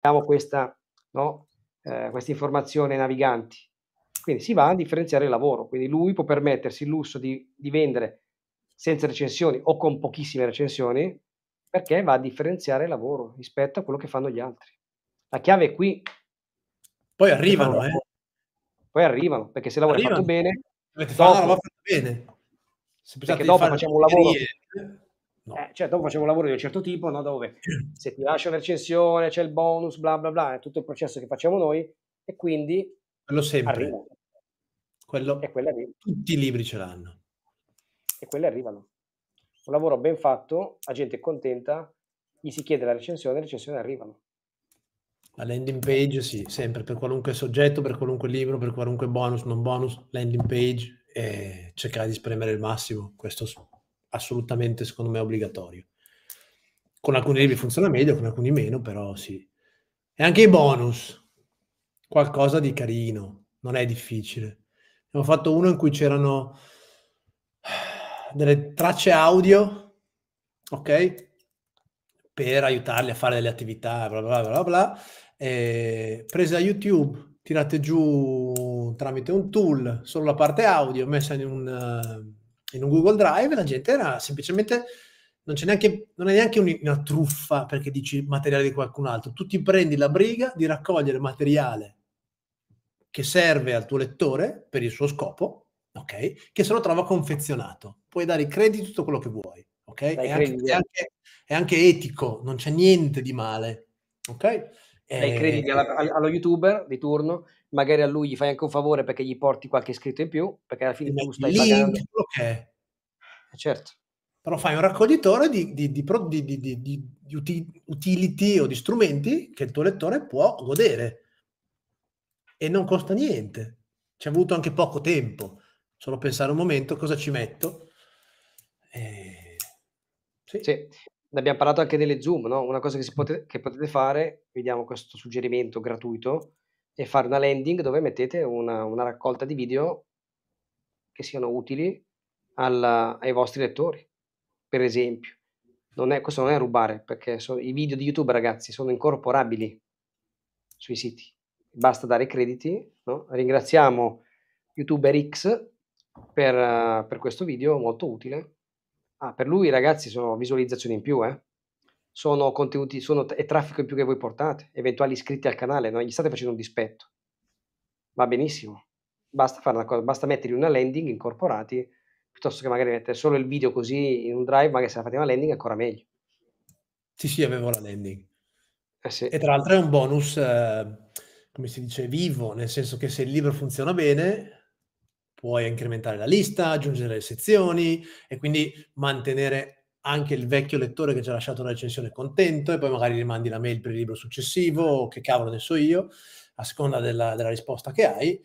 abbiamo questa, no, eh, questa informazione ai naviganti. Quindi si va a differenziare il lavoro, quindi lui può permettersi il lusso di, di vendere senza recensioni o con pochissime recensioni perché va a differenziare il lavoro rispetto a quello che fanno gli altri. La chiave è qui. Poi arrivano, eh. Poi arrivano, perché se il lavoro arrivano. è fatto bene... Avete dopo, fatto bene. Se perché dopo facciamo un lavoro... Serie No. Eh, certo, facevo un lavoro di un certo tipo, no? dove se ti lascio una recensione c'è il bonus, bla bla bla, è tutto il processo che facciamo noi e quindi... Quello sempre. Arriva. Quello... E quello arriva. Tutti i libri ce l'hanno. E quelli arrivano. Un lavoro ben fatto, la gente è contenta, gli si chiede la recensione, le recensioni arrivano. La landing page, sì, sempre, per qualunque soggetto, per qualunque libro, per qualunque bonus, non bonus, landing page, e eh, cercare di spremere il massimo. Questo assolutamente, secondo me, obbligatorio. Con alcuni libri funziona meglio, con alcuni meno, però sì. E anche i bonus, qualcosa di carino, non è difficile. Abbiamo fatto uno in cui c'erano delle tracce audio, ok? Per aiutarli a fare delle attività, bla bla bla bla, eh, prese da YouTube, tirate giù tramite un tool, solo la parte audio, messa in un in un Google Drive la gente era semplicemente non, c'è neanche, non è neanche una truffa perché dici materiale di qualcun altro, tu ti prendi la briga di raccogliere materiale che serve al tuo lettore per il suo scopo, ok? Che se lo trova confezionato, puoi dare i crediti tutto quello che vuoi, ok? è, anche, è, eh. anche, è anche etico, non c'è niente di male, ok? Dai crediti eh, alla, allo youtuber di turno, magari a lui gli fai anche un favore perché gli porti qualche iscritto in più, perché alla fine tu stai link, pagando. Ok. Eh, certo. Però fai un raccoglitore di, di, di, di, utility o di strumenti che il tuo lettore può godere. E non costa niente. Ci ha avuto anche poco tempo. Solo pensare un momento cosa ci metto. Eh, sì. sì ne abbiamo parlato anche delle Zoom, no? una cosa che, pote- che potete fare, vi diamo questo suggerimento gratuito, è fare una landing dove mettete una, una raccolta di video che siano utili alla, ai vostri lettori, per esempio. Non è, questo non è rubare, perché so, i video di YouTube, ragazzi, sono incorporabili sui siti. Basta dare i crediti. No? Ringraziamo YouTuber X per, per questo video molto utile Ah, per lui ragazzi sono visualizzazioni in più, eh? sono contenuti, sono, è traffico in più che voi portate, eventuali iscritti al canale, non gli state facendo un dispetto. Va benissimo, basta, fare una cosa, basta mettergli una landing incorporati, piuttosto che magari mettere solo il video così in un drive, magari se la fate una landing ancora meglio. Sì, sì, avevo la landing. Eh sì. E tra l'altro è un bonus, eh, come si dice, vivo, nel senso che se il libro funziona bene, puoi incrementare la lista, aggiungere le sezioni e quindi mantenere anche il vecchio lettore che ci ha lasciato la recensione contento e poi magari gli mandi la mail per il libro successivo o che cavolo ne so io, a seconda della, della risposta che hai